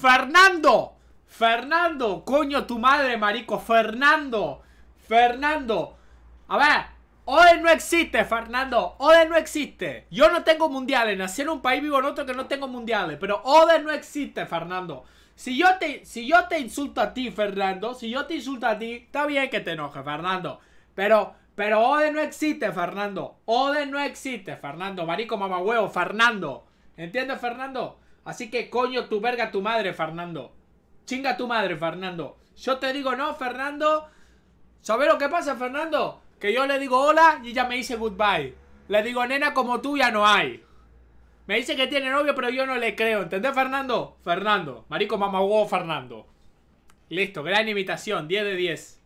Fernando, Fernando, coño tu madre, marico, Fernando, Fernando. A ver, Ode no existe, Fernando, Ode no existe. Yo no tengo mundiales, nací en un país, vivo en otro que no tengo mundiales, pero Ode no existe, Fernando. Si yo, te, si yo te insulto a ti, Fernando, si yo te insulto a ti, está bien que te enojes, Fernando. Pero, pero Ode no existe, Fernando. Ode no existe, Fernando. Marico, mamahuevo, Fernando. ¿Entiendes, Fernando? Así que coño tu verga tu madre, Fernando. Chinga tu madre, Fernando. Yo te digo no, Fernando. ¿Sabes lo que pasa, Fernando? Que yo le digo hola y ella me dice goodbye. Le digo, nena, como tú ya no hay. Me dice que tiene novio, pero yo no le creo. ¿Entendés, Fernando? Fernando. Marico mamagó, Fernando. Listo, gran imitación. 10 de 10.